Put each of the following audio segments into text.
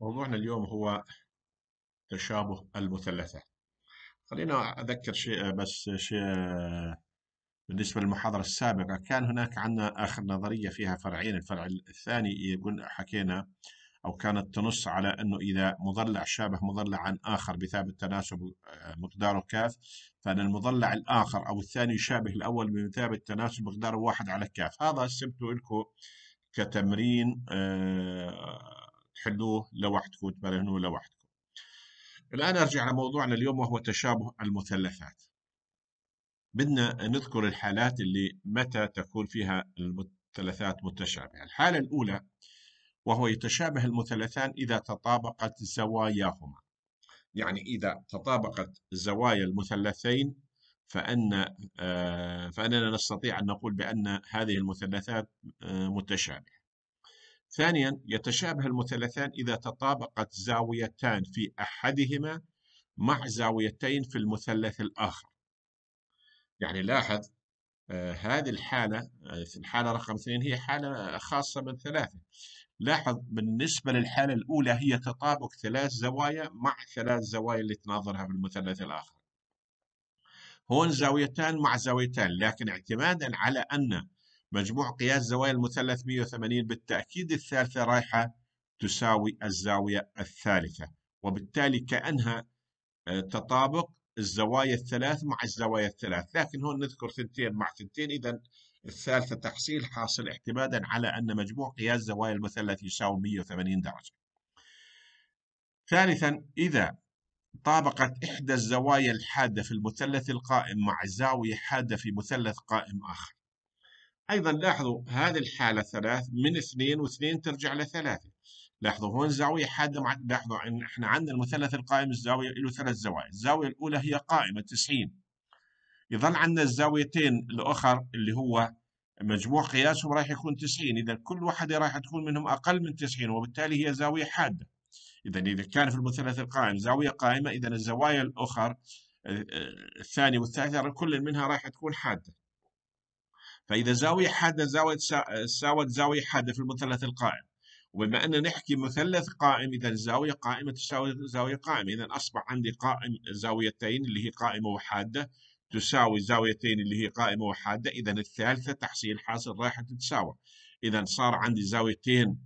موضوعنا اليوم هو تشابه المثلثات خلينا أذكر شيء بس شيء بالنسبة للمحاضرة السابقة كان هناك عندنا آخر نظرية فيها فرعين الفرع الثاني يقول حكينا أو كانت تنص على أنه إذا مضلع شابه مضلع عن آخر بثابت تناسب آه، مقداره كاف فأن المضلع الآخر أو الثاني يشابه الأول بثابت تناسب مقداره واحد على كاف هذا سبته لكم كتمرين آه تحلوه لوحدكم وتبرهنوه لوحدكم الآن أرجع لموضوعنا اليوم وهو تشابه المثلثات بدنا نذكر الحالات اللي متى تكون فيها المثلثات متشابهة الحالة الأولى وهو يتشابه المثلثان إذا تطابقت زواياهما يعني إذا تطابقت زوايا المثلثين فأن آه، فأننا نستطيع أن نقول بأن هذه المثلثات آه، متشابهة ثانيا يتشابه المثلثان إذا تطابقت زاويتان في أحدهما مع زاويتين في المثلث الآخر يعني لاحظ آه، هذه الحالة في آه، الحالة رقم اثنين هي حالة خاصة من ثلاثة لاحظ بالنسبة للحالة الأولى هي تطابق ثلاث زوايا مع ثلاث زوايا اللي تناظرها في المثلث الآخر هون زاويتان مع زاويتان لكن اعتمادا على أن مجموع قياس زوايا المثلث 180 بالتأكيد الثالثة رايحة تساوي الزاوية الثالثة وبالتالي كأنها آه، تطابق الزوايا الثلاث مع الزوايا الثلاث لكن هون نذكر ثنتين مع ثنتين إذا الثالثة تحصيل حاصل اعتمادا على أن مجموع قياس زوايا المثلث يساوي 180 درجة ثالثا إذا طابقت إحدى الزوايا الحادة في المثلث القائم مع زاوية حادة في مثلث قائم آخر أيضا لاحظوا هذه الحالة ثلاث من اثنين واثنين ترجع لثلاثة لاحظوا هون زاوية حادة مع... لاحظوا إن إحنا عندنا المثلث القائم الزاوية له ثلاث زوايا الزاوية الأولى هي قائمة 90 يظل عندنا الزاويتين الأخر اللي هو مجموع قياسهم راح يكون 90 إذا كل واحدة راح تكون منهم أقل من 90 وبالتالي هي زاوية حادة إذا إذا كان في المثلث القائم زاوية قائمة إذا الزوايا الأخر آه، آه، الثانية والثالثة كل منها راح تكون حادة فإذا زاوية حادة زاوية ساوت زاوية حادة في المثلث القائم وبما أن نحكي مثلث قائم إذا الزاوية قائمة تساوي زاوية قائمة إذا أصبح عندي قائم زاويتين اللي هي قائمة وحادة تساوي زاويتين اللي هي قائمة وحادة إذا الثالثة تحصيل حاصل رايحة تتساوى إذا صار عندي زاويتين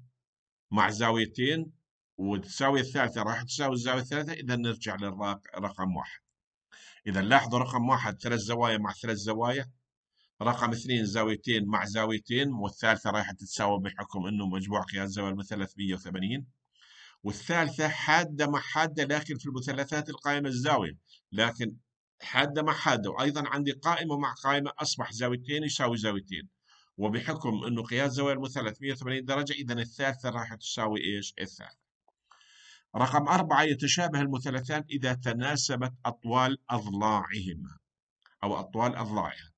مع زاويتين والزاوية الثالثة راح تساوي الزاوية الثالثة إذا نرجع للرقم واحد إذا لاحظوا رقم واحد ثلاث زوايا مع ثلاث زوايا رقم اثنين زاويتين مع زاويتين والثالثة رايحة تتساوى بحكم أنه مجموع قياس زاوية المثلث 180 والثالثة حادة مع حادة لكن في المثلثات القائمة الزاوية لكن حادة مع حادة وأيضا عندي قائمة مع قائمة أصبح زاويتين يساوي زاويتين وبحكم أنه قياس زاوية المثلث 180 درجة إذا الثالثة رايحة تساوي إيش الثالثة رقم أربعة يتشابه المثلثان إذا تناسبت أطوال أضلاعهما أو أطوال أضلاعها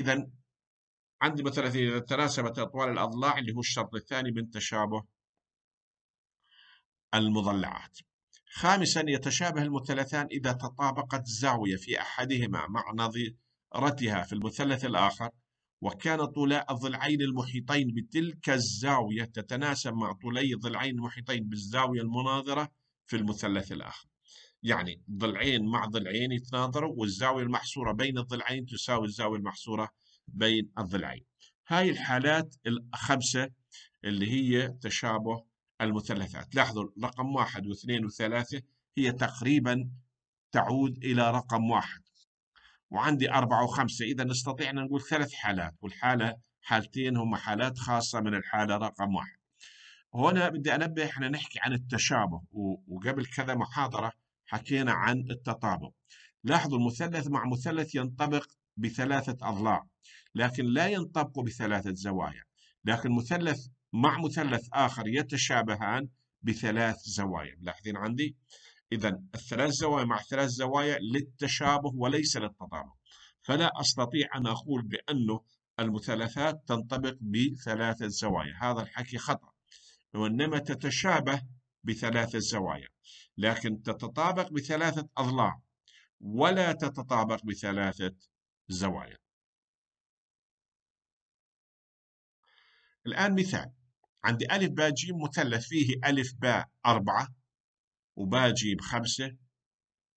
إذا عندي مثلا إذا تناسبت أطوال الأضلاع اللي هو الشرط الثاني من تشابه المضلعات خامسا يتشابه المثلثان إذا تطابقت زاوية في أحدهما مع نظيرتها في المثلث الآخر وكان طولاء الضلعين المحيطين بتلك الزاوية تتناسب مع طولي الضلعين المحيطين بالزاوية المناظرة في المثلث الآخر يعني ضلعين مع ضلعين يتناظروا والزاوية المحصورة بين الضلعين تساوي الزاوية المحصورة بين الضلعين هاي الحالات الخمسة اللي هي تشابه المثلثات لاحظوا رقم واحد واثنين وثلاثة هي تقريبا تعود إلى رقم واحد وعندي أربعة وخمسة إذا نستطيع أن نقول ثلاث حالات والحالة حالتين هم حالات خاصة من الحالة رقم واحد هنا بدي أنبه إحنا نحكي عن التشابه وقبل كذا محاضرة حكينا عن التطابق لاحظوا المثلث مع مثلث ينطبق بثلاثة أضلاع لكن لا ينطبق بثلاثة زوايا لكن مثلث مع مثلث آخر يتشابهان بثلاث زوايا ملاحظين عندي إذا الثلاث زوايا مع ثلاث زوايا للتشابه وليس للتطابق فلا أستطيع أن أقول بأنه المثلثات تنطبق بثلاثة زوايا هذا الحكي خطأ وإنما تتشابه بثلاث الزوايا لكن تتطابق بثلاثة أضلاع ولا تتطابق بثلاثة زوايا الآن مثال عندي ألف باء جيم مثلث فيه ألف باء أربعة وباء جيم خمسة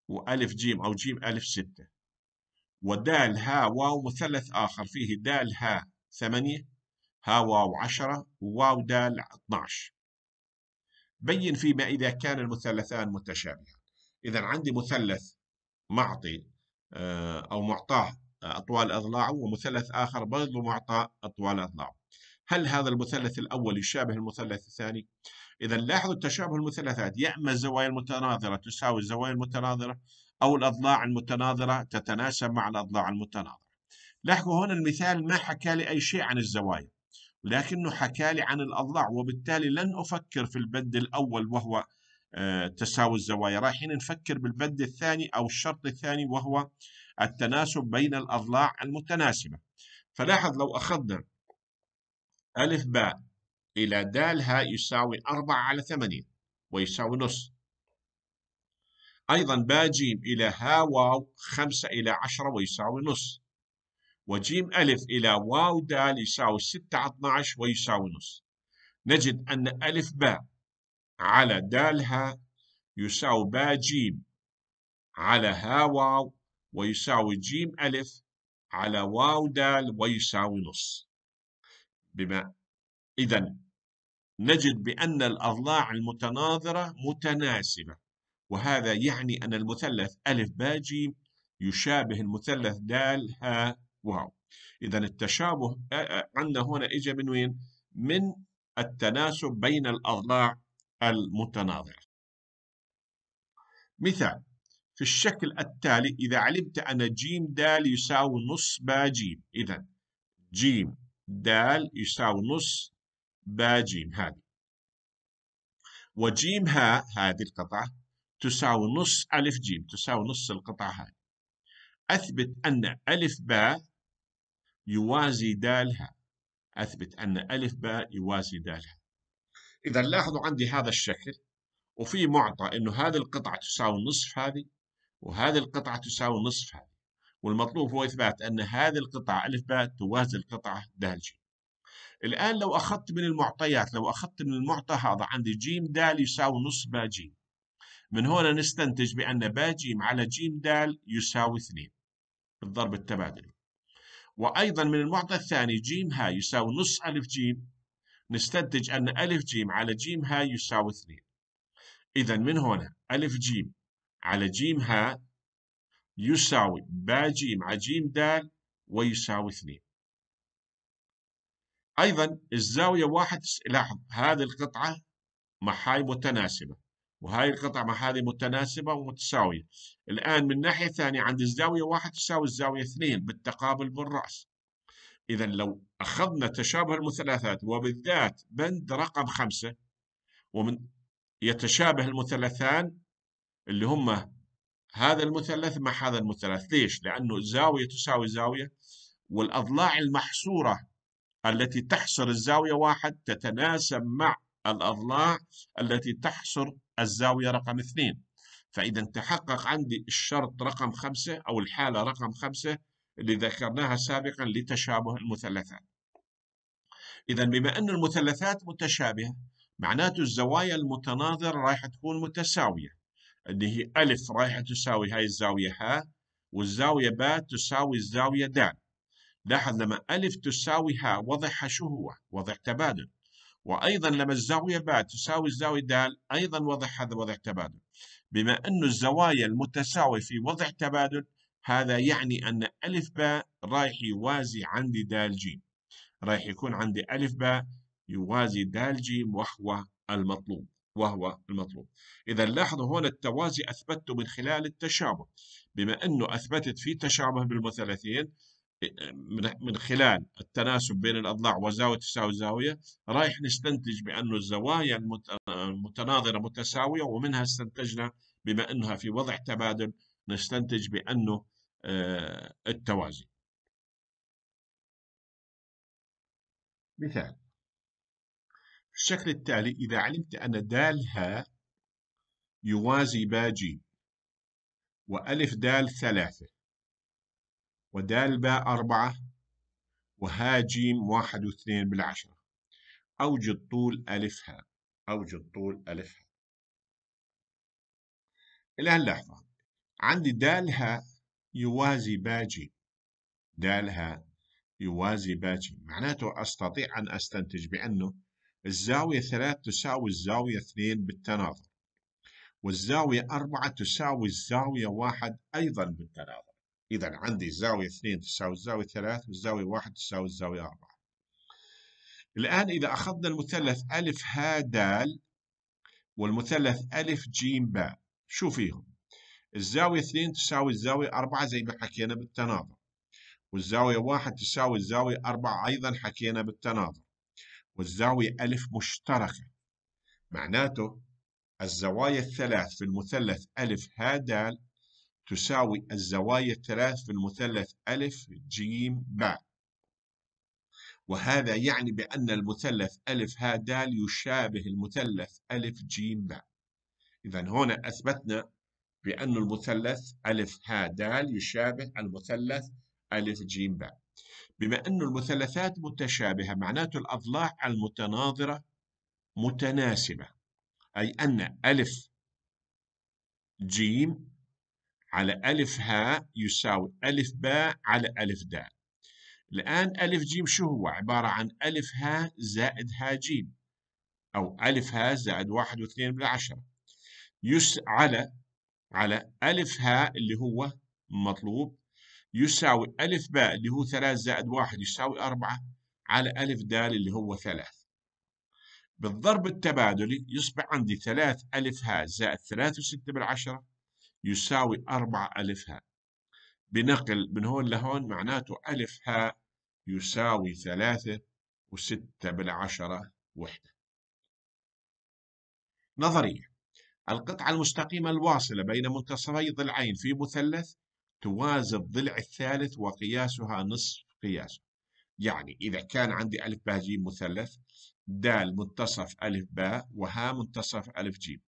وألف جيم أو جيم ألف ستة ودال ها واو مثلث آخر فيه دال ها ثمانية ها واو عشرة وواو دال 12 بين فيما إذا كان المثلثان متشابهان إذا عندي مثلث معطي آه، أو معطاه أطوال أضلاعه ومثلث آخر برضو معطى أطوال أضلاعه هل هذا المثلث الأول يشابه المثلث الثاني؟ إذا لاحظوا تشابه المثلثات يا إما الزوايا المتناظرة تساوي الزوايا المتناظرة أو الأضلاع المتناظرة تتناسب مع الأضلاع المتناظرة لاحظوا هنا المثال ما حكى لي أي شيء عن الزوايا لكنه حكى لي عن الأضلاع وبالتالي لن أفكر في البند الأول وهو آه، تساوي الزوايا رايحين نفكر بالبند الثاني أو الشرط الثاني وهو التناسب بين الأضلاع المتناسبة فلاحظ لو أخذنا ألف باء إلى دال هاء يساوي 4 على ثمانية ويساوي نص أيضا باء جيم إلى هاء واو 5 إلى 10 ويساوي نص وجيم ألف إلى واو دال يساوي 6 على 12 ويساوي نص نجد أن ألف باء على دالها يساوي باء جيم على ها واو ويساوي جيم ألف على واو دال ويساوي نص بما إذا نجد بأن الأضلاع المتناظرة متناسبة وهذا يعني أن المثلث ألف باء جيم يشابه المثلث دال ها واو إذا التشابه عندنا هنا اجى من وين؟ من التناسب بين الأضلاع المتناظرة مثال في الشكل التالي إذا علمت أن جيم دال يساوي نص با جيم إذا جيم دال يساوي نص با جيم هذه وجيم ها هذه القطعة تساوي نص ألف جيم تساوي نص القطعة هذه أثبت أن ألف باء يوازي دالها أثبت أن ألف باء يوازي دالها إذا لاحظوا عندي هذا الشكل وفي معطى أنه هذه القطعة تساوي نصف هذه وهذه القطعة تساوي نصف هذه والمطلوب هو إثبات أن هذه القطعة ألف باء توازي القطعة دال جيم الآن لو أخذت من المعطيات لو أخذت من المعطى هذا عندي جيم دال يساوي نصف باء جيم من هنا نستنتج بأن باء جيم على جيم دال يساوي اثنين بالضرب التبادلي وأيضا من المعطى الثاني جيم ها يساوي نص ألف جيم نستنتج أن ألف جيم على جيم ها يساوي اثنين إذا من هنا ألف جيم على جيم ها يساوي با جيم على جيم دال ويساوي اثنين أيضا الزاوية واحد لاحظ هذه القطعة مع هاي متناسبة وهاي القطع مع هذه متناسبة ومتساوية الآن من ناحية ثانية عندي الزاوية واحد تساوي الزاوية اثنين بالتقابل بالرأس إذا لو أخذنا تشابه المثلثات وبالذات بند رقم خمسة ومن يتشابه المثلثان اللي هم هذا المثلث مع هذا المثلث ليش؟ لأنه زاوية تساوي زاوية والأضلاع المحصورة التي تحصر الزاوية واحد تتناسب مع الأضلاع التي تحصر الزاوية رقم اثنين فإذا تحقق عندي الشرط رقم خمسة أو الحالة رقم خمسة اللي ذكرناها سابقا لتشابه المثلثات إذا بما أن المثلثات متشابهة معناته الزوايا المتناظرة رايح تكون متساوية اللي هي ألف رايحة تساوي هاي الزاوية ها والزاوية باء تساوي الزاوية دال لاحظ لما ألف تساوي ها وضعها شو هو وضع تبادل وأيضا لما الزاوية باء تساوي الزاوية د أيضا وضع هذا وضع تبادل بما أن الزوايا المتساوية في وضع تبادل هذا يعني أن ألف باء رايح يوازي عندي د ج رايح يكون عندي ألف باء يوازي د ج وهو المطلوب وهو المطلوب إذا لاحظوا هنا التوازي أثبته من خلال التشابه بما أنه أثبتت في تشابه بالمثلثين من خلال التناسب بين الأضلاع وزاوية تساوي زاوية رايح نستنتج بأنه الزوايا المتناظرة متساوية ومنها استنتجنا بما أنها في وضع تبادل نستنتج بأنه آه، التوازي مثال الشكل التالي إذا علمت أن دالها يوازي باجي وألف دال ثلاثة ودال باء أربعة وها جيم واحد واثنين بالعشرة أوجد طول ألفها أوجد طول ألفها إلى هاللحظة عندي دالها يوازي باجي دالها يوازي باجي معناته أستطيع أن أستنتج بأنه الزاوية ثلاث تساوي الزاوية اثنين بالتناظر والزاوية أربعة تساوي الزاوية واحد أيضا بالتناظر إذا عندي الزاوية 2 تساوي الزاوية 3 والزاوية 1 تساوي الزاوية 4 الآن إذا أخذنا المثلث ألف ه د والمثلث ألف ج ب شو فيهم؟ الزاوية 2 تساوي الزاوية 4 زي ما حكينا بالتناظر والزاوية 1 تساوي الزاوية 4 أيضا حكينا بالتناظر والزاوية ألف مشتركة معناته الزوايا الثلاث في المثلث ألف ه د تساوي الزوايا الثلاث في المثلث ألف جيم باء وهذا يعني بأن المثلث ألف دال يشابه المثلث ألف جيم باء إذا هنا أثبتنا بأن المثلث ألف دال يشابه المثلث ألف جيم باء بما أن المثلثات متشابهة معناته الأضلاع المتناظرة متناسبة أي أن ألف جيم على ألف هاء يساوي ألف باء على ألف دال الآن ألف جيم شو هو؟ عبارة عن ألف ها زائد ها جيم أو ألف ها زائد واحد واثنين بالعشرة يس على على ألف ها اللي هو مطلوب يساوي ألف باء اللي هو ثلاث زائد واحد يساوي أربعة على ألف دال اللي هو ثلاث بالضرب التبادلي يصبح عندي ثلاث ألف ها زائد ثلاث وستة بالعشرة يساوي أربعة ألف هاء بنقل من هون لهون معناته ألف هاء يساوي ثلاثة وستة بالعشرة وحدة نظرية القطعة المستقيمة الواصلة بين منتصفي ضلعين في مثلث توازي الضلع الثالث وقياسها نصف قياسه يعني إذا كان عندي ألف باء جيم مثلث دال منتصف ألف باء وها منتصف ألف جيم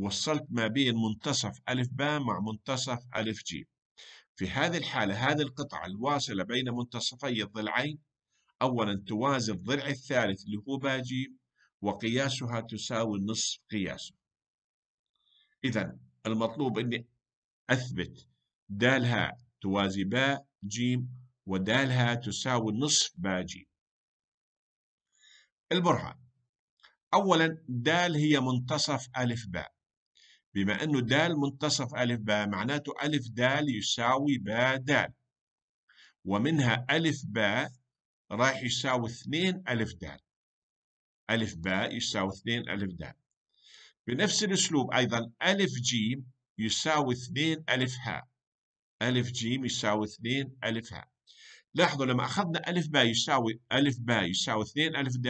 وصلت ما بين منتصف ألف باء مع منتصف ألف جي في هذه الحالة هذه القطعة الواصلة بين منتصفي الضلعين أولا توازي الضلع الثالث اللي هو باء جي وقياسها تساوي نصف قياسه إذا المطلوب أني أثبت دالها توازي باء جيم ودالها تساوي نصف باء جيم البرهان أولا دال هي منتصف ألف باء بما أنه د منتصف ألف باء معناته ألف د يساوي باء د ومنها ألف باء راح يساوي 2 ألف د ألف باء يساوي 2 ألف د بنفس الأسلوب أيضا ألف جيم يساوي 2 ألف هاء ألف جيم يساوي 2 ألف هاء لاحظوا لما أخذنا ألف باء يساوي ألف باء يساوي 2 ألف د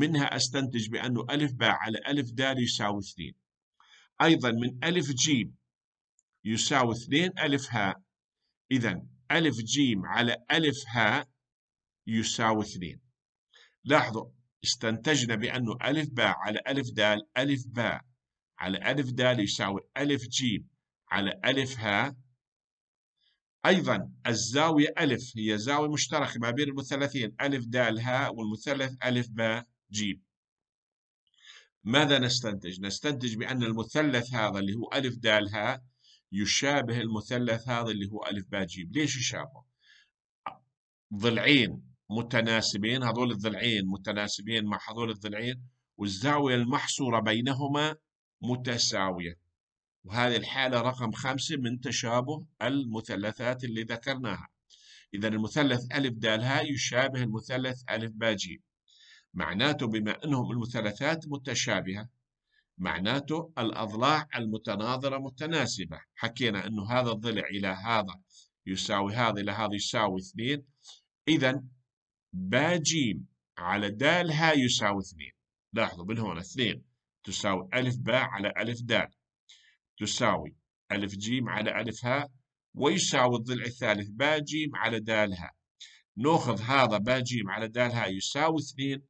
منها أستنتج بأنه ألف باء على ألف د يساوي 2 أيضا من ألف جيم يساوي اثنين ألف هاء إذا ألف جيم على ألف هاء يساوي اثنين لاحظوا استنتجنا بأنه ألف باء على ألف دال ألف باء على ألف دال يساوي ألف جيم على ألف هاء أيضا الزاوية ألف هي زاوية مشتركة ما بين المثلثين ألف دال هاء والمثلث ألف باء جيم ماذا نستنتج؟ نستنتج بأن المثلث هذا اللي هو ألف دال هاء يشابه المثلث هذا اللي هو ألف باجيب ليش يشابه؟ ضلعين متناسبين هذول الضلعين متناسبين مع هذول الضلعين والزاوية المحصورة بينهما متساوية وهذه الحالة رقم خمسة من تشابه المثلثات اللي ذكرناها إذا المثلث ألف دال هاء يشابه المثلث ألف باجيب معناته بما أنهم المثلثات متشابهة معناته الأضلاع المتناظرة متناسبة حكينا أنه هذا الضلع إلى هذا يساوي هذا إلى هذا يساوي اثنين إذا باجيم على دال ها يساوي اثنين لاحظوا من هنا اثنين تساوي ألف باء على ألف دال تساوي ألف جيم على ألف ها ويساوي الضلع الثالث باء جيم على دال ها ناخذ هذا باء جيم على دال ها يساوي اثنين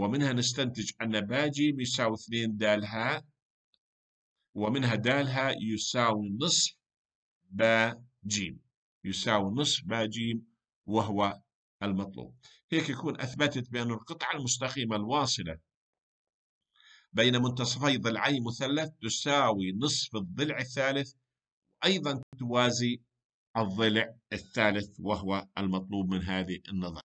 ومنها نستنتج أن باجي بيساوي 2 د ه ومنها د ه يساوي نصف با ج يساوي نصف با ج وهو المطلوب هيك يكون أثبتت بأن القطعة المستقيمة الواصلة بين منتصفي ضلعي مثلث تساوي نصف الضلع الثالث أيضا توازي الضلع الثالث وهو المطلوب من هذه النظرية